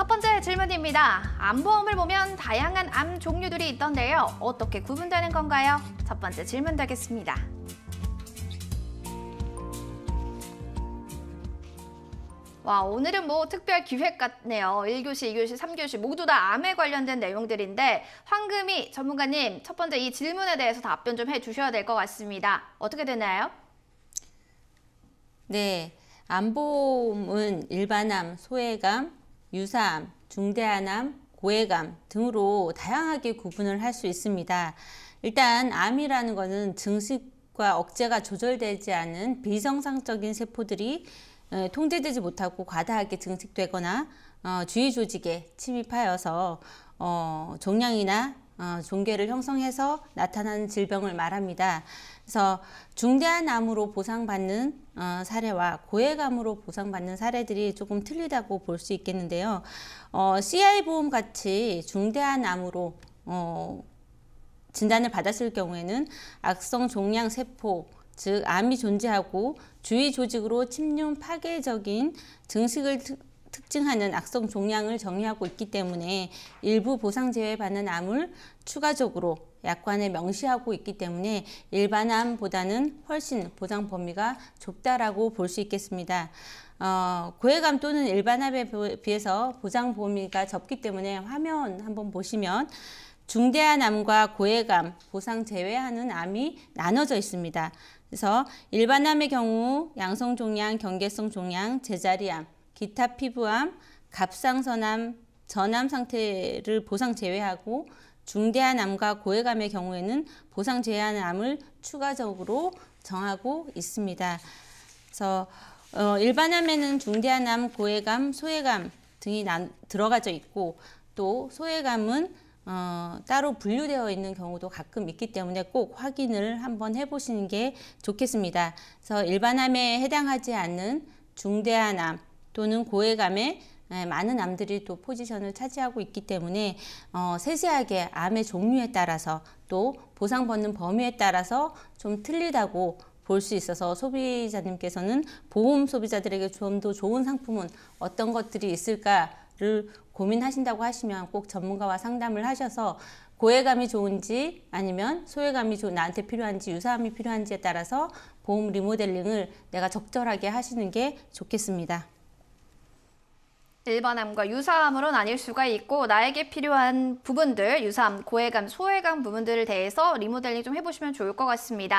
첫 번째 질문입니다. 암보험을 보면 다양한 암 종류들이 있던데요. 어떻게 구분되는 건가요? 첫 번째 질문 되겠습니다. 와 오늘은 뭐 특별 기획 같네요. 1교시, 2교시, 3교시 모두 다 암에 관련된 내용들인데 황금이 전문가님 첫 번째 이 질문에 대해서 답변 좀 해주셔야 될 것 같습니다. 어떻게 되나요? 네, 암보험은 일반암, 소외감, 유사암, 중대한암, 고해감 등으로 다양하게 구분을 할 수 있습니다. 일단 암이라는 것은 증식과 억제가 조절되지 않은 비정상적인 세포들이 통제되지 못하고 과다하게 증식되거나 어, 주위 조직에 침입하여서 어, 종양이나 어, 종괴를 형성해서 나타나는 질병을 말합니다. 그래서 중대한 암으로 보상받는 어, 사례와 고액암으로 보상받는 사례들이 조금 틀리다고 볼 수 있겠는데요. 어, CI 보험 같이 중대한 암으로 어, 진단을 받았을 경우에는 악성 종양 세포 즉 암이 존재하고 주위 조직으로 침륜 파괴적인 증식을 특징하는 악성 종양을 정의하고 있기 때문에 일부 보상 제외받는 암을 추가적으로 약관에 명시하고 있기 때문에 일반암보다는 훨씬 보상 범위가 좁다라고 볼 수 있겠습니다. 어, 고해감 또는 일반암에 비해서 보상 범위가 적기 때문에 화면 한번 보시면 중대한 암과 고해감, 보상 제외하는 암이 나눠져 있습니다. 그래서 일반암의 경우 양성 종양, 경계성 종양, 제자리암, 기타 피부암, 갑상선암, 전암 상태를 보상 제외하고 중대한 암과 고액암의 경우에는 보상 제한 암을 추가적으로 정하고 있습니다. 그래서 어, 일반암에는 중대한 암, 고액암, 소액암 등이 나, 들어가져 있고 또 소액암은 어, 따로 분류되어 있는 경우도 가끔 있기 때문에 꼭 확인을 한번 해보시는 게 좋겠습니다. 그래서 일반암에 해당하지 않는 중대한 암, 또는 고액암에 많은 암들이 또 포지션을 차지하고 있기 때문에 어, 세세하게 암의 종류에 따라서 또 보상받는 범위에 따라서 좀 틀리다고 볼 수 있어서 소비자님께서는 보험 소비자들에게 좀 더 좋은 상품은 어떤 것들이 있을까를 고민하신다고 하시면 꼭 전문가와 상담을 하셔서 고해감이 좋은지 아니면 소외감이 좋, 나한테 필요한지 유사함이 필요한지에 따라서 보험 리모델링을 내가 적절하게 하시는 게 좋겠습니다. 일반암과 유사암으로 나뉠 수가 있고 나에게 필요한 부분들, 유사암, 고해감, 소외감부분들에 대해서 리모델링 좀 해보시면 좋을 것 같습니다.